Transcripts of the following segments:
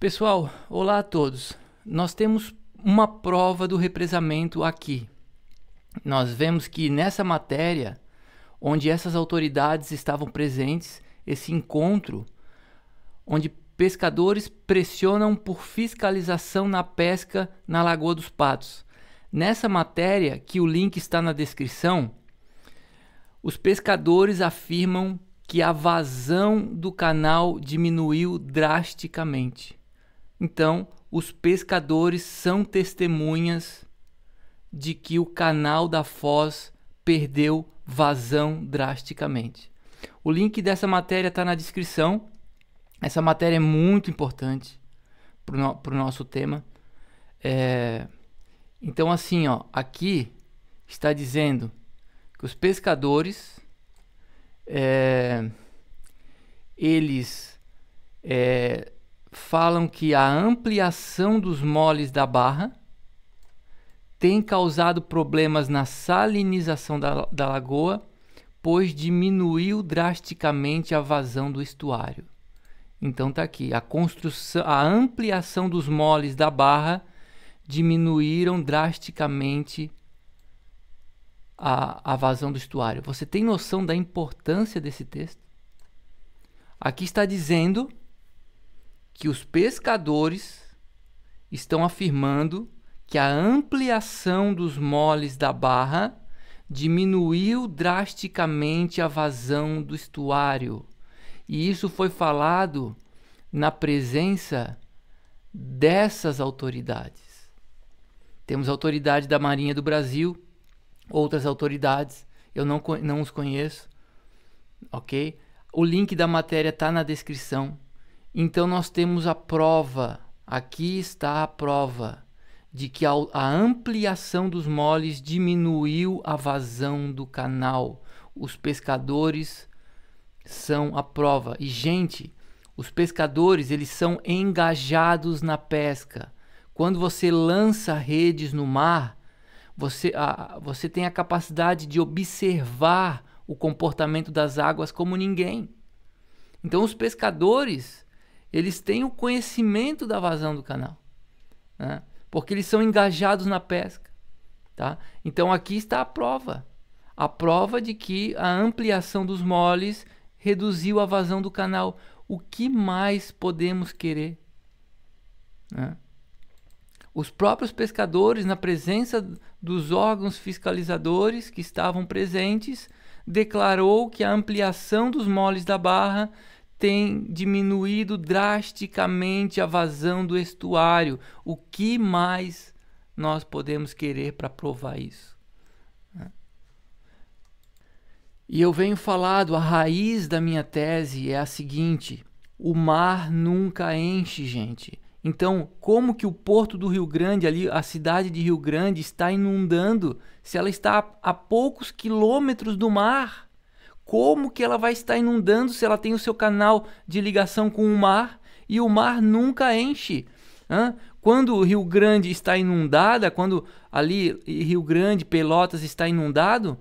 Pessoal, olá a todos. Nós temos uma prova do represamento aqui. Nós vemos que nessa matéria, onde essas autoridades estavam presentes, esse encontro, onde pescadores pressionam por fiscalização na pesca na Lagoa dos Patos. Nessa matéria, que o link está na descrição, os pescadores afirmam que a vazão do canal diminuiu drasticamente. Então, os pescadores são testemunhas de que o canal da Foz perdeu vazão drasticamente. O link dessa matéria está na descrição. Essa matéria é muito importante para o no nosso tema. É... Então, assim, ó, aqui está dizendo que os pescadores é... eles é falam que a ampliação dos moles da barra tem causado problemas na salinização da, da lagoa, pois diminuiu drasticamente a vazão do estuário. Então tá aqui, a construção, a ampliação dos moles da barra diminuíram drasticamente a, a vazão do estuário. Você tem noção da importância desse texto? Aqui está dizendo que os pescadores estão afirmando que a ampliação dos moles da barra diminuiu drasticamente a vazão do estuário. E isso foi falado na presença dessas autoridades. Temos a autoridade da Marinha do Brasil, outras autoridades, eu não, não os conheço, ok? O link da matéria está na descrição. Então nós temos a prova, aqui está a prova, de que a ampliação dos moles diminuiu a vazão do canal. Os pescadores são a prova. E gente, os pescadores eles são engajados na pesca. Quando você lança redes no mar, você, a, você tem a capacidade de observar o comportamento das águas como ninguém. Então os pescadores eles têm o conhecimento da vazão do canal, né? porque eles são engajados na pesca. Tá? Então aqui está a prova. A prova de que a ampliação dos moles reduziu a vazão do canal. O que mais podemos querer? Né? Os próprios pescadores, na presença dos órgãos fiscalizadores que estavam presentes, declarou que a ampliação dos moles da barra tem diminuído drasticamente a vazão do estuário. O que mais nós podemos querer para provar isso? Né? E eu venho falado, a raiz da minha tese é a seguinte: o mar nunca enche, gente. Então, como que o porto do Rio Grande, ali, a cidade de Rio Grande, está inundando se ela está a, a poucos quilômetros do mar? Como que ela vai estar inundando se ela tem o seu canal de ligação com o mar e o mar nunca enche? Hã? Quando o Rio Grande está inundada, quando ali Rio Grande, Pelotas está inundado,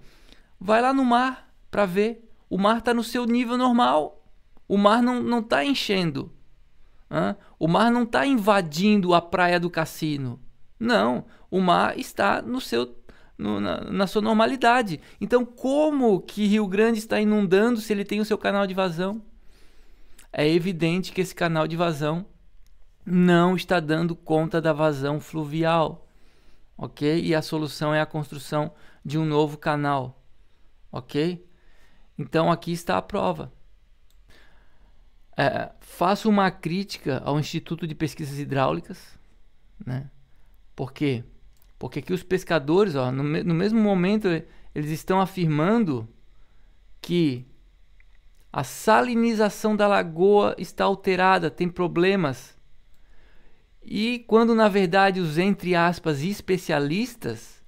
vai lá no mar para ver. O mar está no seu nível normal. O mar não está enchendo. Hã? O mar não está invadindo a praia do cassino. Não, o mar está no seu no, na, na, sua normalidade. Então, como que Rio Grande está inundando se ele tem o seu canal de vazão? É evidente que esse canal de vazão não está dando conta da vazão fluvial, ok? E a solução é a construção de um novo canal, ok? Então, aqui está a prova. É, faço uma crítica ao Instituto de Pesquisas Hidráulicas, né? Por quê? Porque aqui os pescadores, ó, no, no mesmo momento, eles estão afirmando que a salinização da lagoa está alterada, tem problemas. E quando na verdade os entre aspas especialistas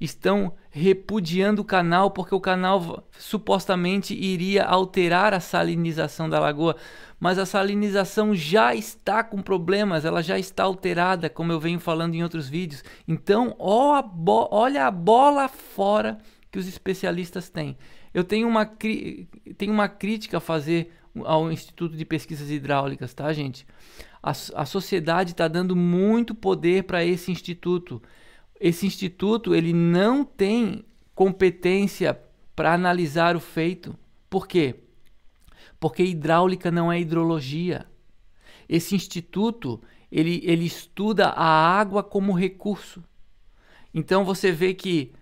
estão repudiando o canal porque o canal supostamente iria alterar a salinização da lagoa mas a salinização já está com problemas, ela já está alterada, como eu venho falando em outros vídeos. Então, olha a bola fora que os especialistas têm. Eu tenho uma, tenho uma crítica a fazer ao Instituto de Pesquisas Hidráulicas, tá, gente? A, a sociedade está dando muito poder para esse instituto. Esse instituto ele não tem competência para analisar o feito. Por quê? porque hidráulica não é hidrologia. Esse instituto, ele, ele estuda a água como recurso. Então você vê que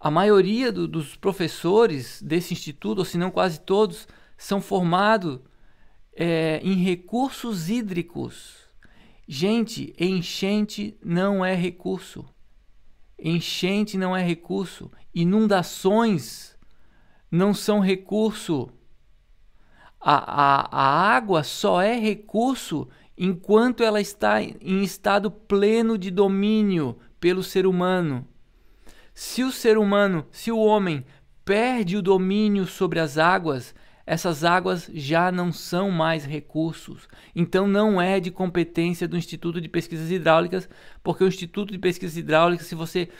a maioria do, dos professores desse instituto, ou se não quase todos, são formados é, em recursos hídricos. Gente, enchente não é recurso. Enchente não é recurso. Inundações não são recurso. A, a, a água só é recurso enquanto ela está em estado pleno de domínio pelo ser humano. Se o ser humano, se o homem perde o domínio sobre as águas, essas águas já não são mais recursos. Então não é de competência do Instituto de Pesquisas Hidráulicas, porque o Instituto de Pesquisas Hidráulicas, se você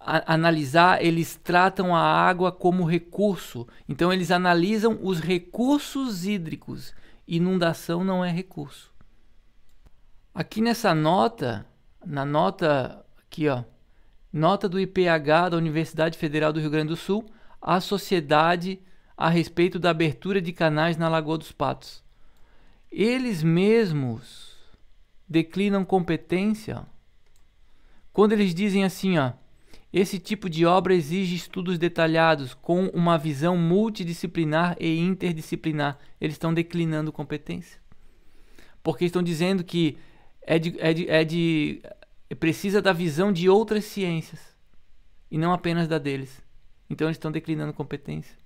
analisar, eles tratam a água como recurso. Então eles analisam os recursos hídricos. Inundação não é recurso. Aqui nessa nota, na nota aqui, ó, nota do IPH da Universidade Federal do Rio Grande do Sul, a sociedade a respeito da abertura de canais na Lagoa dos Patos. Eles mesmos declinam competência quando eles dizem assim, ó, esse tipo de obra exige estudos detalhados, com uma visão multidisciplinar e interdisciplinar. Eles estão declinando competência. Porque estão dizendo que é de, é de, é de é precisa da visão de outras ciências e não apenas da deles. Então eles estão declinando competência.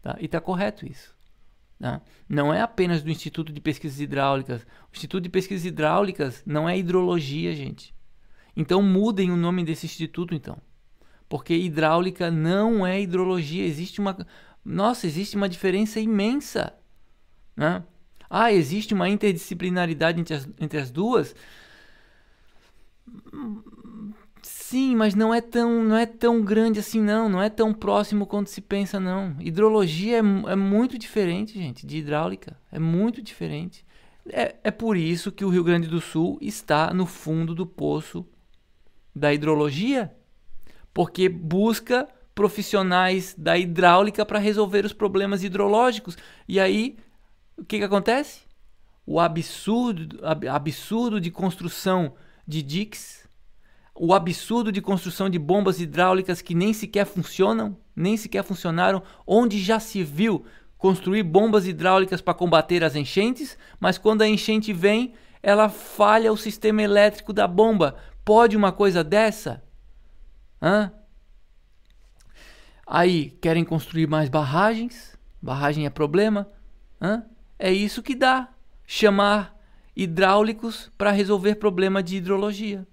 Tá? E está correto isso. Tá? Não é apenas do Instituto de Pesquisas Hidráulicas. O Instituto de Pesquisas Hidráulicas não é hidrologia, gente. Então mudem o nome desse instituto, então porque hidráulica não é hidrologia. Existe uma. Nossa, existe uma diferença imensa. Né? Ah, existe uma interdisciplinaridade entre as, entre as duas? Sim, mas não é tão não é tão grande assim não, não é tão próximo quanto se pensa não. Hidrologia é, é muito diferente, gente, de hidráulica, é muito diferente. É, é por isso que o Rio Grande do Sul está no fundo do poço da hidrologia porque busca profissionais da hidráulica para resolver os problemas hidrológicos. E aí, o que, que acontece? O absurdo, absurdo de construção de diques, o absurdo de construção de bombas hidráulicas que nem sequer funcionam, nem sequer funcionaram, onde já se viu construir bombas hidráulicas para combater as enchentes, mas quando a enchente vem, ela falha o sistema elétrico da bomba. Pode uma coisa dessa? Hã? Aí querem construir mais barragens. Barragem é problema. Hã? É isso que dá chamar hidráulicos para resolver problema de hidrologia.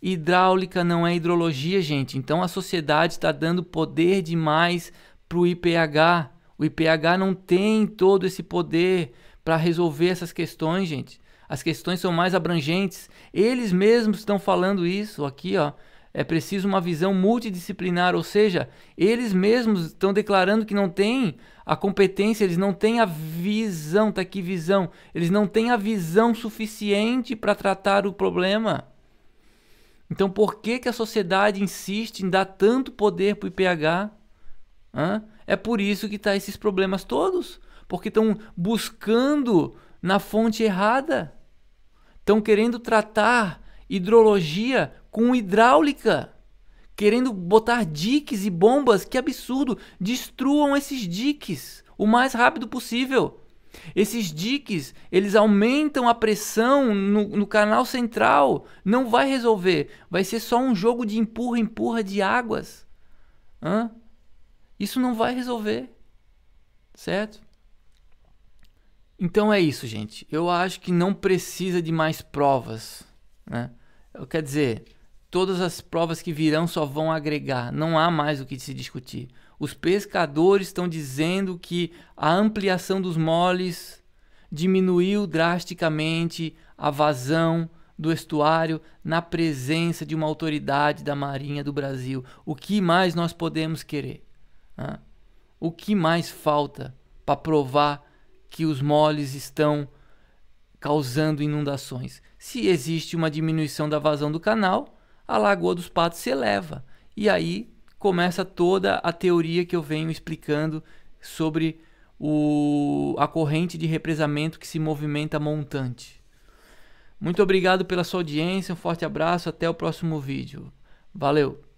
Hidráulica não é hidrologia, gente. Então a sociedade está dando poder demais para o IPH. O IPH não tem todo esse poder para resolver essas questões, gente. As questões são mais abrangentes. Eles mesmos estão falando isso aqui, ó é preciso uma visão multidisciplinar, ou seja, eles mesmos estão declarando que não têm a competência, eles não têm a visão, tá aqui visão, eles não têm a visão suficiente para tratar o problema. Então, por que, que a sociedade insiste em dar tanto poder para o IPH? Hã? É por isso que tá esses problemas todos, porque estão buscando na fonte errada, estão querendo tratar hidrologia com hidráulica, querendo botar diques e bombas, que absurdo! Destruam esses diques o mais rápido possível. Esses diques, eles aumentam a pressão no, no, canal central. Não vai resolver. Vai ser só um jogo de empurra, empurra de águas. Hã? Isso não vai resolver. Certo? Então é isso, gente. Eu acho que não precisa de mais provas. Né? Quer dizer, Todas as provas que virão só vão agregar, não há mais o que se discutir. Os pescadores estão dizendo que a ampliação dos moles diminuiu drasticamente a vazão do estuário na presença de uma autoridade da Marinha do Brasil. O que mais nós podemos querer? Né? O que mais falta para provar que os moles estão causando inundações? Se existe uma diminuição da vazão do canal, a Lagoa dos Patos se eleva. E aí começa toda a teoria que eu venho explicando sobre o, a corrente de represamento que se movimenta montante. Muito obrigado pela sua audiência, um forte abraço, até o próximo vídeo. Valeu!